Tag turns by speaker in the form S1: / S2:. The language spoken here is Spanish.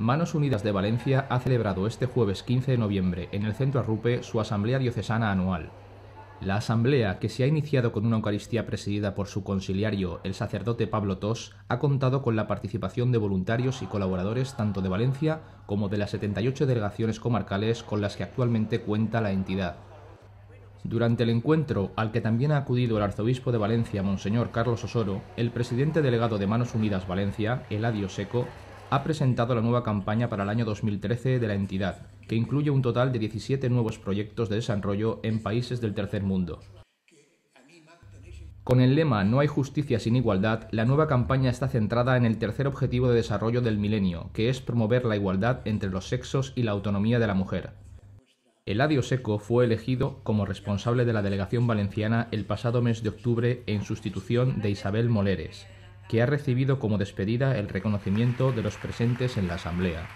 S1: Manos Unidas de Valencia ha celebrado este jueves 15 de noviembre en el Centro Arrupe su Asamblea Diocesana Anual. La asamblea, que se ha iniciado con una Eucaristía presidida por su conciliario, el sacerdote Pablo Tos, ha contado con la participación de voluntarios y colaboradores tanto de Valencia como de las 78 delegaciones comarcales con las que actualmente cuenta la entidad. Durante el encuentro, al que también ha acudido el arzobispo de Valencia, Monseñor Carlos Osoro, el presidente delegado de Manos Unidas Valencia, Eladio Seco, ha presentado la nueva campaña para el año 2013 de la entidad, que incluye un total de 17 nuevos proyectos de desarrollo en países del tercer mundo. Con el lema No hay justicia sin igualdad, la nueva campaña está centrada en el tercer objetivo de desarrollo del milenio, que es promover la igualdad entre los sexos y la autonomía de la mujer. Eladio Seco fue elegido como responsable de la delegación valenciana el pasado mes de octubre en sustitución de Isabel Moleres, que ha recibido como despedida el reconocimiento de los presentes en la Asamblea.